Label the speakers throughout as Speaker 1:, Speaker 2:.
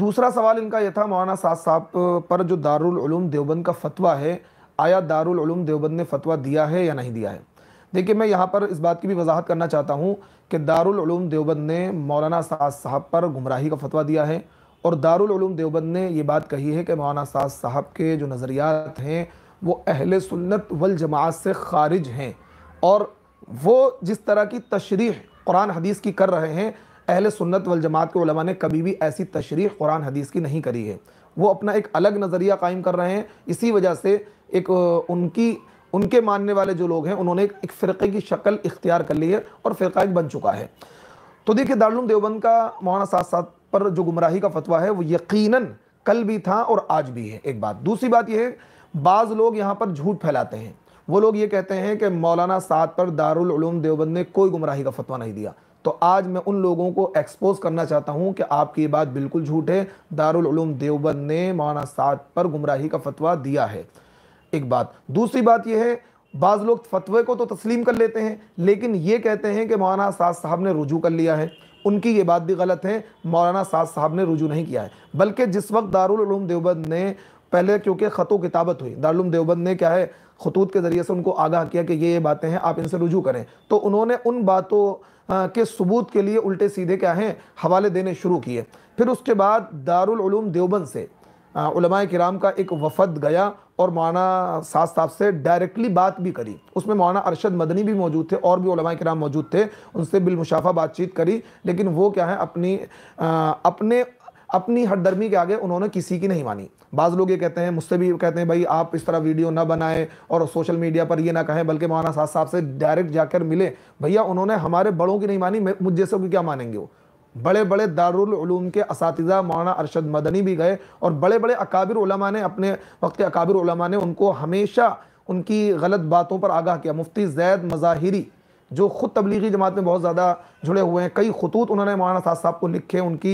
Speaker 1: दूसरा सवाल इनका यह था मौलाना साद साहब पर जो दारुल उलूम देवबंद का फतवा है आया दारुल उलूम देवबंद ने फतवा दिया है या नहीं दिया है देखिए मैं यहाँ पर इस बात की भी वजाहत करना चाहता हूँ कि दारुल उलूम देवबंद ने मौलाना साज साहब पर गुमराही का फतवा दिया है और दारुल उलूम देवबंद ने यह बात कही है कि मौलाना साज़ साहब के जो नज़रियात हैं वो अहल सुन्नत वल जमात से खारिज हैं और वो जिस तरह की तशरीह कुरान हदीस की कर रहे हैं अहल सुन्नत वल जमात के उलमा ने कभी भी ऐसी तशरी कुरान हदीस की नहीं करी है वो अपना एक अलग नज़रिया कायम कर रहे हैं इसी वजह से एक उनकी उनके मानने वाले जो लोग हैं उन्होंने एक, फ़िरक़े की शक्ल इख्तियार कर ली है और फ़िरका एक बन चुका है तो देखिए दारुल देवबंद का मौलाना साथ साथ पर जो गुमराही का फतवा है वो यकीनन कल भी था और आज भी है एक बात दूसरी बात यह है बाज़ लोग यहाँ पर झूठ फैलाते हैं वो लोग ये कहते हैं कि मौलाना सात पर दारुल दारुलूम देवबंद ने कोई गुमराही का फतवा नहीं दिया तो आज मैं उन लोगों को एक्सपोज करना चाहता हूं कि आपकी बात बिल्कुल झूठ है दारुल देवबंद ने मौलाना साद पर गुमराही का फतवा दिया है एक बात दूसरी बात यह है बाज़ लोग फतवे को तो तस्लीम कर लेते हैं लेकिन ये कहते हैं कि मौना साद साहब ने रुजू कर लिया है उनकी ये बात भी गलत है मौलाना साद साहब ने रुजू नहीं किया है बल्कि जिस वक्त दारुल देवबंद ने पहले क्योंकि ख़तों किताबत हुई दारुल देवबंद ने क्या है खतूत के ज़रिए से उनको आगाह किया कि ये ये बातें हैं आप इनसे रुजू करें तो उन्होंने उन बातों के सबूत के लिए उल्टे सीधे क्या हैं हवाले देने शुरू किए फिर उसके बाद दारुलूम देवबंद से कराम का एक वफद गया और मौलाना साहब साहब से डायरेक्टली बात भी करी उसमें मौलाना अरशद मदनी भी मौजूद थे और भी कराम मौजूद थे उनसे बिलमुशाफा बातचीत करी लेकिन वो क्या है अपनी आ, अपने अपनी हटदर्मी के आगे उन्होंने किसी की नहीं मानी बाज़ लोग ये कहते हैं मुझसे भी कहते हैं भाई आप इस तरह वीडियो ना बनाएं और सोशल मीडिया पर ये ना कहें बल्कि मौलाना साहब साहब से डायरेक्ट जाकर मिले भैया उन्होंने हमारे बड़ों की नहीं मानी मुझ जैसे की क्या मानेंगे वो बड़े बड़े दारुलूम के इस मौलाना अरशद मदनी भी गए और बड़े बड़े अकाबिर उलमा ने अपने वक्त के अकाबिर उलमा ने उनको हमेशा उनकी गलत बातों पर आगाह किया मुफ्ती जैद मज़ाहिरी जो ख़ुद तबलीगी जमात में बहुत ज़्यादा जुड़े हुए हैं कई खतूत उन्होंने मौलाना साहब साहब को लिखे उनकी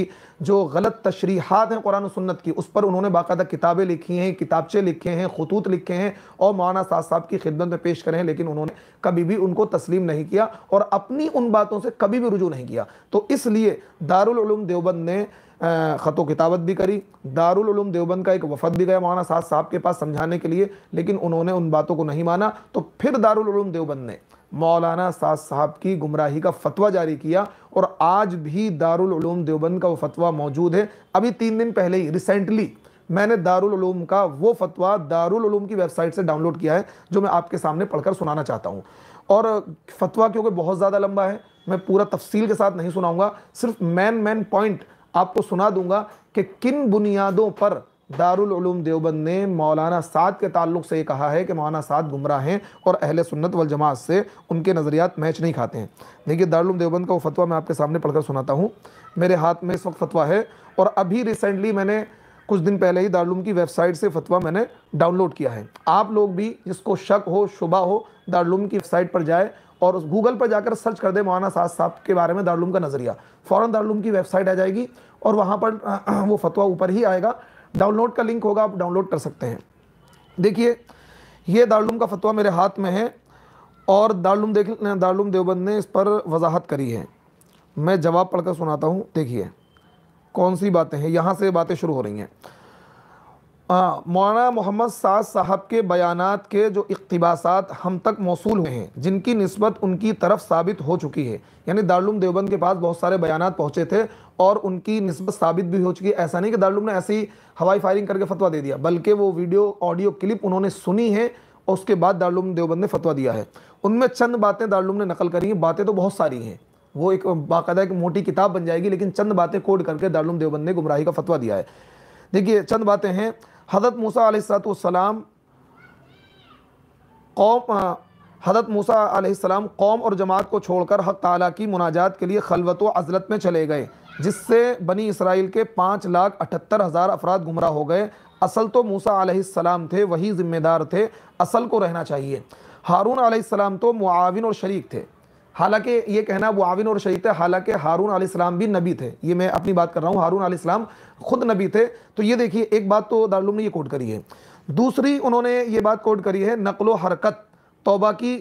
Speaker 1: जो गलत तशरीहत हैं कुरान सुन्नत की उस पर उन्होंने बाकायदा किताबें लिखी हैं किताबचे लिखे हैं खतूत लिखे हैं और मौलाना साहब साहब की खिदमत में पेश करें लेकिन उन्होंने कभी भी उनको तस्लीम नहीं किया और अपनी उन बातों से कभी भी रुजू नहीं किया तो इसलिए दारुल दारूम देवबंद ने ख़तो किताबत भी करी दारुलूम देवबंद का एक वफद भी गया मौलाना साहब साहब के पास समझाने के लिए लेकिन उन्होंने उन बातों को नहीं माना तो फिर दारुलूम देवबंद ने मौलाना साद साहब की गुमराही का फतवा जारी किया और आज भी दारुलूम देवबंद का वो फतवा मौजूद है अभी तीन दिन पहले ही रिसेंटली मैंने दारुलूम का वो फतवा दारुलूम की वेबसाइट से डाउनलोड किया है जो मैं आपके सामने पढ़कर सुनाना चाहता हूँ और फतवा क्योंकि बहुत ज़्यादा लंबा है मैं पूरा तफसील के साथ नहीं सुनाऊंगा सिर्फ मैन मैन पॉइंट आपको सुना दूंगा कि किन बुनियादों पर दारुलूम देवबंद ने मौलाना साद के ताल्लुक से ये कहा है कि मौलाना साद गुमराह हैं और अहल सुन्नत वल जमात से उनके नज़रियात मैच नहीं खाते हैं देखिए दारुलूम देवबंद का वो फतवा मैं आपके सामने पढ़कर सुनाता हूँ मेरे हाथ में इस वक्त फतवा है और अभी रिसेंटली मैंने कुछ दिन पहले ही दारुलूम की वेबसाइट से फतवा मैंने डाउनलोड किया है आप लोग भी जिसको शक हो शुबा हो दारुलूम की वेबसाइट पर जाए और उस गूगल पर जाकर सर्च कर दे मौलाना साज साहब के बारे में दारूम का नज़रिया फ़ौरन दारूम की वेबसाइट आ जाएगी और वहाँ पर वो फतवा ऊपर ही आएगा डाउनलोड का लिंक होगा आप डाउनलोड कर सकते हैं देखिए ये दारूम का फतवा मेरे हाथ में है और दारूम देख दारूम देवबंद ने इस पर वजाहत करी है मैं जवाब पढ़कर सुनाता हूँ देखिए कौन सी बातें हैं यहाँ से बातें शुरू हो रही हैं मौलाना मोहम्मद साज़ साहब के बयानात के जो इकतबासात हम तक मौसू हुए हैं जिनकी नस्बत उनकी तरफ साबित हो चुकी है यानी दारुम देवबंद के पास बहुत सारे बयान पहुँचे थे और उनकी नस्बत साबित भी हो चुकी है ऐसा नहीं कि दारुम ने ऐसी हवाई फायरिंग करके फतवा दे दिया बल्कि वो वीडियो ऑडियो क्लिप उन्होंने सुनी है और उसके बाद दारुम देवबंद ने फतवा दिया है उनमें चंद बातें दारुम ने नकल करी हैं बातें तो बहुत सारी हैं वो एक बाकायदा एक मोटी किताब बन जाएगी लेकिन चंद बातें कोड करके दारुम देवबंद ने गुमराही का फतवा दिया है देखिए चंद बातें हैं हज़रत मूसा सलाम कौम हज़रत मूसा आसमाम कौम और जमात को छोड़कर हक ताली की मुनाजात के लिए खलवत अजलत में चले गए जिससे बनी इसराइल के पाँच लाख अठहत्तर हज़ार अफराद गुमराह हो गए असल तो मूसा आसमाम थे वही ज़िम्मेदार थे असल को रहना चाहिए हारून आसमाम तो मुआविन और शरीक थे हालांकि ये कहना मुआविन और शहीद है हालांकि हारून आलाम भी नबी थे ये मैं अपनी बात कर रहा हूँ हारून आलाम खुद नबी थे तो ये देखिए एक बात तो दारुम ने ये कोट करी है दूसरी उन्होंने ये बात कोट करी है नकलो हरकत तोबा की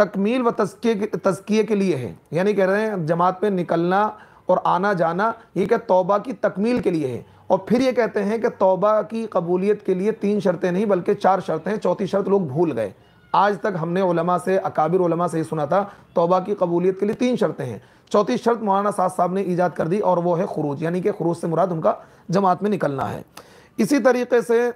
Speaker 1: तकमील व तस्किए के लिए है यानी कह रहे हैं जमात में निकलना और आना जाना ये क्या तोबा की तकमील के लिए है और फिर ये कहते हैं कि तोबा की कबूलियत के लिए तीन शर्तें नहीं बल्कि चार शर्तें हैं चौथी शर्त लोग भूल गए आज तक हमने उलमा से अकाबिर उलमा से ही सुना था तोबा की कबूलियत के लिए तीन शर्तें हैं चौथी शर्त मौलाना साहब साहब ने ईजाद कर दी और वो है खरूज यानी कि खरूज से मुराद उनका जमात में निकलना है इसी तरीके से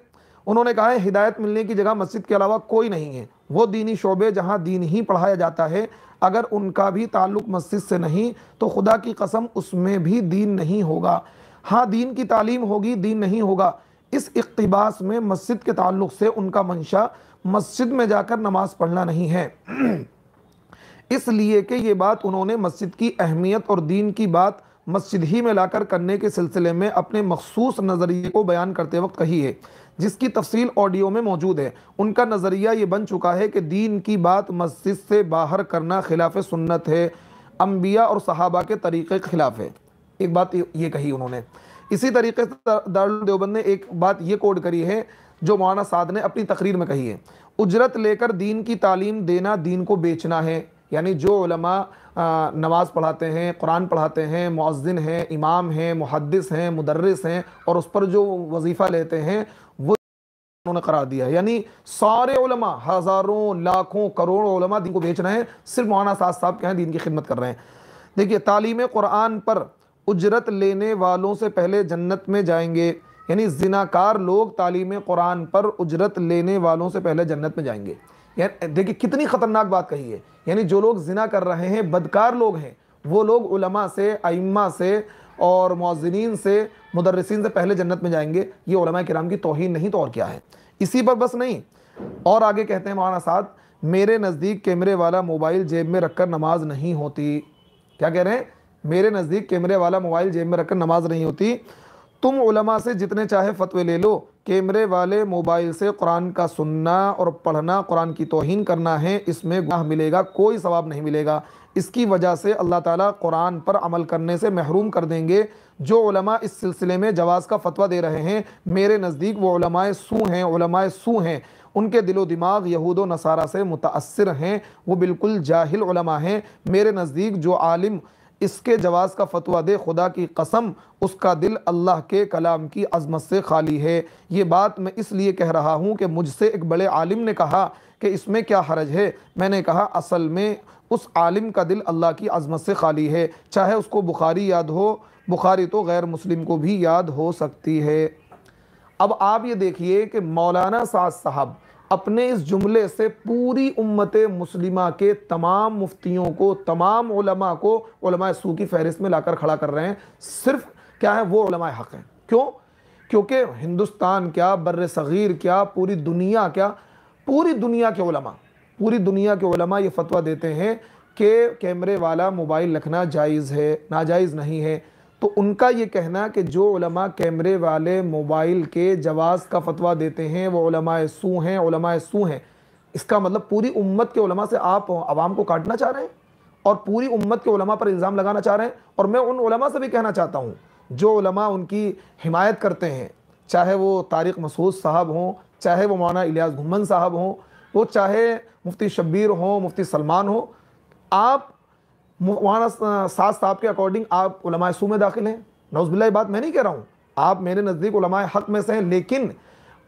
Speaker 1: उन्होंने कहा है हिदायत मिलने की जगह मस्जिद के अलावा कोई नहीं है वो दीनी शोबे जहाँ दीन ही पढ़ाया जाता है अगर उनका भी ताल्लुक मस्जिद से नहीं तो खुदा की कसम उसमें भी दीन नहीं होगा हाँ दीन की तालीम होगी दीन नहीं होगा इस इकतबास में मस्जिद के ताल्लुक से उनका मंशा मस्जिद में जाकर नमाज पढ़ना नहीं है इसलिए कि ये बात उन्होंने मस्जिद की अहमियत और दीन की बात मस्जिद ही में लाकर करने के सिलसिले में अपने मखसूस नज़रिए को बयान करते वक्त कही है जिसकी तफसील ऑडियो में मौजूद है उनका नज़रिया ये बन चुका है कि दीन की बात मस्जिद से बाहर करना खिलाफ सुन्नत है अम्बिया और सहाबा के तरीक़े के ख़िलाफ़ है एक बात ये कही उन्होंने इसी तरीके से दारुल देवबंद ने एक बात ये कोड करी है जो मौलाना साद ने अपनी तकरीर में कही है उजरत लेकर दीन की तालीम देना दीन को बेचना है यानी जो उलमा नमाज़ पढ़ाते हैं कुरान पढ़ाते हैं मौजिन हैं इमाम हैं मुहदस हैं मुदरस हैं और उस पर जो वजीफ़ा लेते हैं वो उन्होंने करार दिया है यानी सारे उलमा हज़ारों लाखों करोड़ों उलमा दिन को बेच रहे हैं सिर्फ मौाना साज साहब के यहाँ दीन की खिदमत कर रहे हैं देखिए तालीम कुरान पर उजरत लेने वालों से पहले जन्नत में जाएंगे यानी जिनाकार लोग तालीम कुरान पर उजरत लेने वालों से पहले जन्नत में जाएंगे देखिए कितनी ख़तरनाक बात कही है यानी जो लोग जिना कर रहे हैं बदकार लोग हैं वो लोग उलमा से आइम्मा से और मौजनिन से मुदरसिन से पहले जन्नत में जाएंगे ये उलमा कराम की तोहन नहीं तो और क्या है इसी पर बस नहीं और आगे कहते हैं मौलाना साहब मेरे नज़दीक कैमरे वाला मोबाइल जेब में रखकर नमाज नहीं होती क्या कह रहे हैं मेरे नज़दीक कैमरे वाला मोबाइल जेब में रखकर नमाज नहीं होती तुम उलमा से जितने चाहे फतवे ले लो कैमरे वाले मोबाइल से कुरान का सुनना और पढ़ना कुरान की तोहन करना है इसमें गुनाह मिलेगा कोई सवाब नहीं मिलेगा इसकी वजह से अल्लाह ताला कुरान पर अमल करने से महरूम कर देंगे जो उलमा इस सिलसिले में जवाज़ का फतवा दे रहे हैं मेरे नज़दीक वो उलमाए सू हैं उलमाए सू हैं उनके दिलो दिमाग यहूद नसारा से मुतासर हैं वो बिल्कुल जाहिल उलमा हैं मेरे नज़दीक जो आलिम इसके जवाज़ का फतवा दे खुदा की कसम उसका दिल अल्लाह के कलाम की अजमत से खाली है ये बात मैं इसलिए कह रहा हूँ कि मुझसे एक बड़े आलिम ने कहा कि इसमें क्या हरज है मैंने कहा असल में उस आलिम का दिल अल्लाह की अजमत से खाली है चाहे उसको बुखारी याद हो बुखारी तो गैर मुस्लिम को भी याद हो सकती है अब आप ये देखिए कि मौलाना साज साहब अपने इस जुमले से पूरी उम्मत मुस्लिमा के तमाम मुफ्तियों को तमाम उलमा को उलमा सू की फहरिस्त में लाकर खड़ा कर रहे हैं सिर्फ क्या है वो उलमा हक़ हैं क्यों क्योंकि हिंदुस्तान क्या बर सग़ीर क्या पूरी दुनिया क्या पूरी दुनिया के उलमा पूरी दुनिया के उलमा ये फतवा देते हैं कि कैमरे वाला मोबाइल रखना जायज़ है नाजायज़ नहीं है तो उनका ये कहना कि जो उलमा कैमरे वाले मोबाइल के जवाज़ का फतवा देते हैं वो उलमा सू हैं उलमा सू हैं इसका मतलब पूरी उम्मत के उलमा से आप आवाम को काटना चाह रहे हैं और पूरी उम्मत के उलमा पर इल्ज़ाम लगाना चाह रहे हैं और मैं उन उलमा से भी कहना चाहता हूँ जो उलमा उनकी हिमायत करते हैं चाहे वो तारिक मसूद साहब हों चाहे वो मौना इलियास घुमन साहब हों वो चाहे मुफ्ती शब्बीर हों मुफ्ती सलमान हों आप वहाँ सात साहब के अकॉर्डिंग आप सू में दाखिल हैं नौजबिल्ला बात मैं नहीं कह रहा हूँ आप मेरे नज़दीक उलमा हक में से हैं लेकिन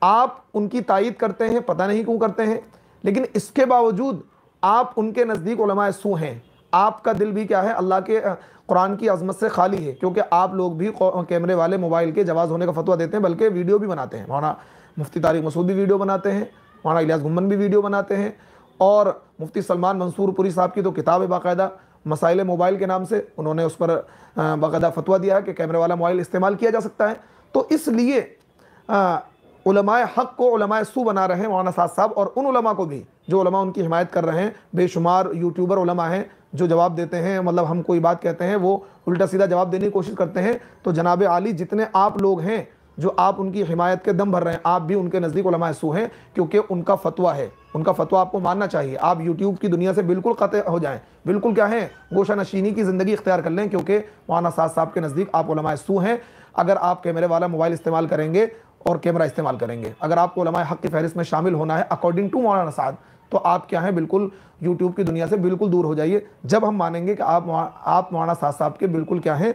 Speaker 1: आप उनकी तायद करते हैं पता नहीं क्यों करते हैं लेकिन इसके बावजूद आप उनके नज़दीक सू हैं आपका दिल भी क्या है अल्लाह के कुरान की अजमत से खाली है क्योंकि आप लोग भी कैमरे वाले मोबाइल के जवाज़ होने का फतवा देते हैं बल्कि वीडियो भी बनाते हैं मौना मुफ्ती तारिक मसूद भी वीडियो बनाते हैं मौना इलियास गुमन भी वीडियो बनाते हैं और मुफ्ती सलमान मंसूरपुरी साहब की तो किताब है बाकायदा मसाइल मोबाइल के नाम से उन्होंने उस पर बाकायदा फतवा दिया है कि कैमरे वाला मोबाइल इस्तेमाल किया जा सकता है तो इसलिए उलमाए हक को उलमाए सू बना रहे हैं मौलाना साद साहब और उन उलमा को भी जो उलमा उनकी हिमायत कर रहे हैं बेशुमार यूट्यूबर उलमा हैं जो जवाब देते हैं मतलब हम कोई बात कहते हैं वो उल्टा सीधा जवाब देने की कोशिश करते हैं तो जनाब आली जितने आप लोग हैं जो आप उनकी हिमायत के दम भर रहे हैं आप भी उनके नज़दीक उलमाए सू हैं क्योंकि उनका फतवा है उनका फतवा आपको मानना चाहिए आप यूट्यूब की दुनिया से बिल्कुल ख़त हो जाएं बिल्कुल क्या है गोशा नशीनी की ज़िंदगी इख्तियार कर लें क्योंकि मौलाना साज साहब के नज़दीक आप सू हैं अगर आप कैमरे वाला मोबाइल इस्तेमाल करेंगे और कैमरा इस्तेमाल करेंगे अगर आपको हक़ की फहरिस्त में शामिल होना है अकॉर्डिंग टू मौलाना साद तो आप क्या हैं बिल्कुल यूट्यूब की दुनिया से बिल्कुल दूर हो जाइए जब हम मानेंगे कि आप आप मौलाना साहब साहब के बिल्कुल क्या हैं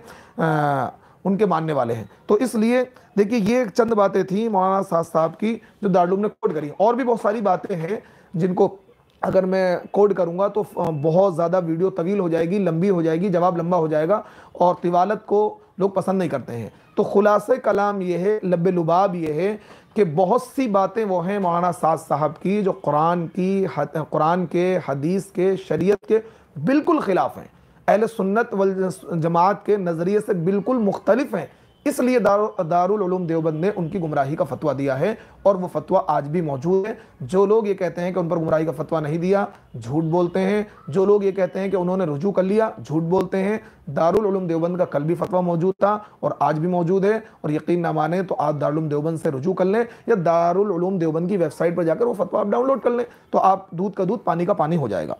Speaker 1: उनके मानने वाले हैं तो इसलिए देखिए ये चंद बातें थी मौलाना साहब साहब की जो दारूम ने कोट करी और भी बहुत सारी बातें हैं जिनको अगर मैं कोड करूंगा तो बहुत ज़्यादा वीडियो तवील हो जाएगी लंबी हो जाएगी जवाब लंबा हो जाएगा और तिवालत को लोग पसंद नहीं करते हैं तो खुलासे कलाम ये है लब लुबाब ये है कि बहुत सी बातें वो हैं मौलाना साज साहब की जो कुरान की कुरान के हदीस के शरीयत के बिल्कुल ख़िलाफ़ हैं अहल सुन्नत वल जमात के नज़रिए से बिल्कुल मुख्तलिफ हैं इसलिए दार, दारूम देवबंद ने उनकी गुमराही का फतवा दिया है और वो फतवा आज भी मौजूद है जो लोग ये कहते हैं कि उन पर गुमराही का फतवा नहीं दिया झूठ बोलते हैं जो लोग ये कहते हैं कि उन्होंने रुजू कर लिया झूठ बोलते हैं दारूम देवबंद का कल भी फतवा मौजूद था और आज भी मौजूद है और यकीन ना माने तो आप दारूम देवबंद से रुजू कर लें या दारूम देवबंद की वेबसाइट पर जाकर वो फतवा आप डाउनलोड कर लें तो आप दूध का दूध पानी का पानी हो जाएगा